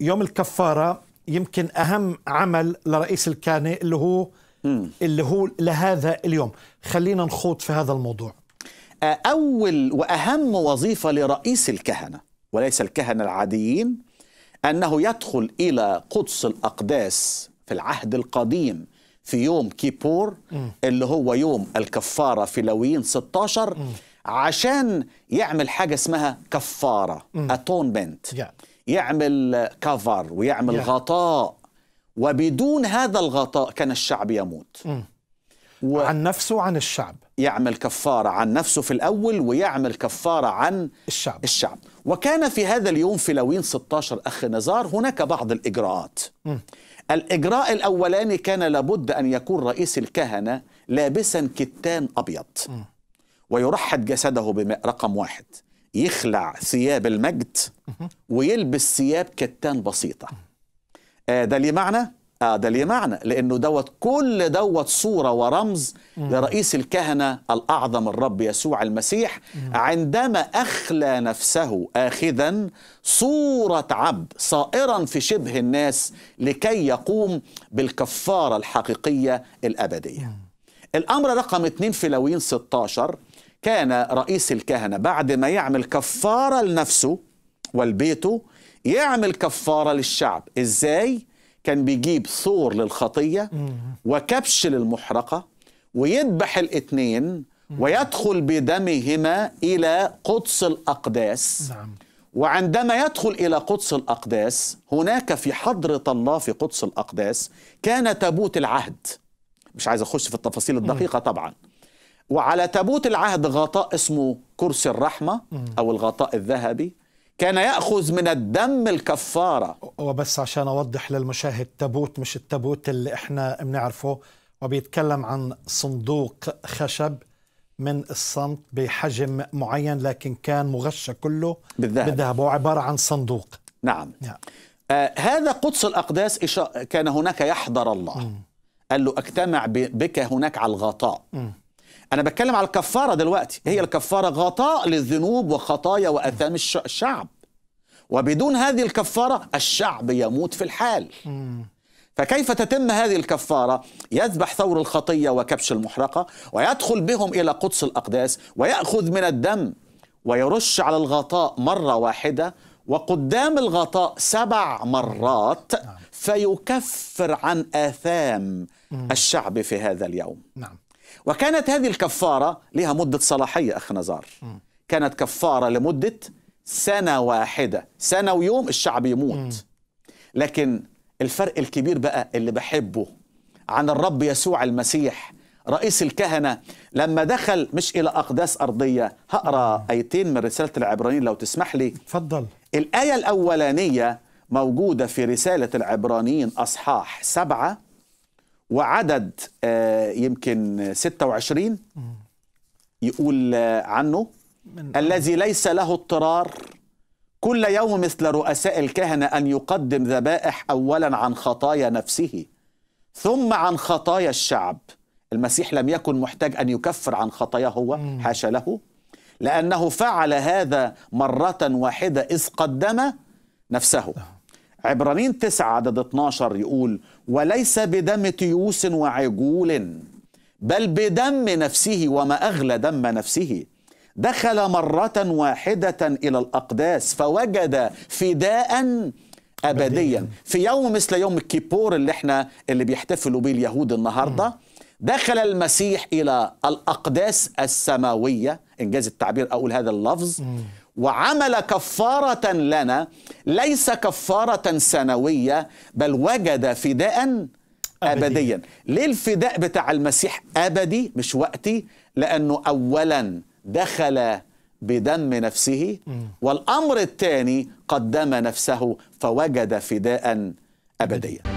يوم الكفاره يمكن اهم عمل لرئيس الكهنه اللي هو اللي هو لهذا اليوم خلينا نخوض في هذا الموضوع اول واهم وظيفه لرئيس الكهنه وليس الكهنه العاديين انه يدخل الى قدس الاقداس في العهد القديم في يوم كيبور اللي هو يوم الكفاره في لوين 16 عشان يعمل حاجه اسمها كفاره اتونمنت yeah. يعمل كفر ويعمل yeah. غطاء وبدون هذا الغطاء كان الشعب يموت و... عن نفسه عن الشعب يعمل كفارة عن نفسه في الأول ويعمل كفارة عن الشعب الشعب وكان في هذا اليوم في لوين 16 أخ نزار هناك بعض الإجراءات م. الإجراء الأولاني كان لابد أن يكون رئيس الكهنة لابسا كتان أبيض م. ويرحد جسده بماء رقم واحد يخلع ثياب المجد ويلبس ثياب كتان بسيطة آه ده ليه معنى؟ آه ده ليه معنى لأنه دوت كل دوت صورة ورمز لرئيس الكهنة الأعظم الرب يسوع المسيح عندما أخلى نفسه آخذا صورة عبد صائرا في شبه الناس لكي يقوم بالكفارة الحقيقية الأبدية الأمر رقم 2 في لوين 16 كان رئيس الكهنة بعد ما يعمل كفارة لنفسه والبيته يعمل كفارة للشعب إزاي؟ كان بيجيب ثور للخطية وكبش للمحرقة ويذبح الاثنين ويدخل بدمهما إلى قدس الأقداس نعم. وعندما يدخل إلى قدس الأقداس هناك في حضرة الله في قدس الأقداس كان تابوت العهد مش عايز أخش في التفاصيل الدقيقة طبعاً وعلى تابوت العهد غطاء اسمه كرسي الرحمة أو الغطاء الذهبي كان يأخذ من الدم الكفارة وبس عشان أوضح للمشاهد تابوت مش التابوت اللي إحنا بنعرفه وبيتكلم عن صندوق خشب من الصمت بحجم معين لكن كان مغشى كله بالذهب, بالذهب وعبارة عن صندوق نعم, نعم. آه هذا قدس الأقداس كان هناك يحضر الله م. قال له أجتمع بك هناك على الغطاء م. انا بتكلم على الكفاره دلوقتي هي الكفاره غطاء للذنوب وخطايا واثام الشعب وبدون هذه الكفاره الشعب يموت في الحال فكيف تتم هذه الكفارة؟ يذبح ثور الخطية وكبش المحرقة ويدخل بهم إلى قدس الأقداس ويأخذ من الدم ويرش على الغطاء مرة واحدة وقدام الغطاء سبع مرات نعم. فيكفر عن آثام الشعب في هذا اليوم نعم. وكانت هذه الكفارة لها مدة صلاحية أخ نزار كانت كفارة لمدة سنة واحدة سنة ويوم الشعب يموت لكن الفرق الكبير بقى اللي بحبه عن الرب يسوع المسيح رئيس الكهنة لما دخل مش إلى أقداس أرضية هقرأ آيتين من رسالة العبرانيين لو تسمح لي تفضل الآية الأولانية موجودة في رسالة العبرانيين أصحاح سبعة وعدد آه، يمكن 26 يقول آه، عنه الذي ليس له اضطرار كل يوم مثل رؤساء الكهنة أن يقدم ذبائح أولا عن خطايا نفسه ثم عن خطايا الشعب المسيح لم يكن محتاج أن يكفر عن خطايا هو حاشا له لأنه فعل هذا مرة واحدة إذ قدم نفسه عبرانين 9 عدد 12 يقول وليس بدم تيوس وعجول بل بدم نفسه وما أغلى دم نفسه دخل مرة واحدة إلى الأقداس فوجد فداء أبديا في يوم مثل يوم الكيبور اللي احنا اللي بيحتفلوا به اليهود النهارده دخل المسيح إلى الأقداس السماوية إنجاز التعبير أقول هذا اللفظ وعمل كفارة لنا ليس كفارة سنوية بل وجد فداء أبدي. أبديا ليه الفداء بتاع المسيح أبدي مش وقتي لأنه أولا دخل بدم نفسه والأمر الثاني قدم نفسه فوجد فداء أبديا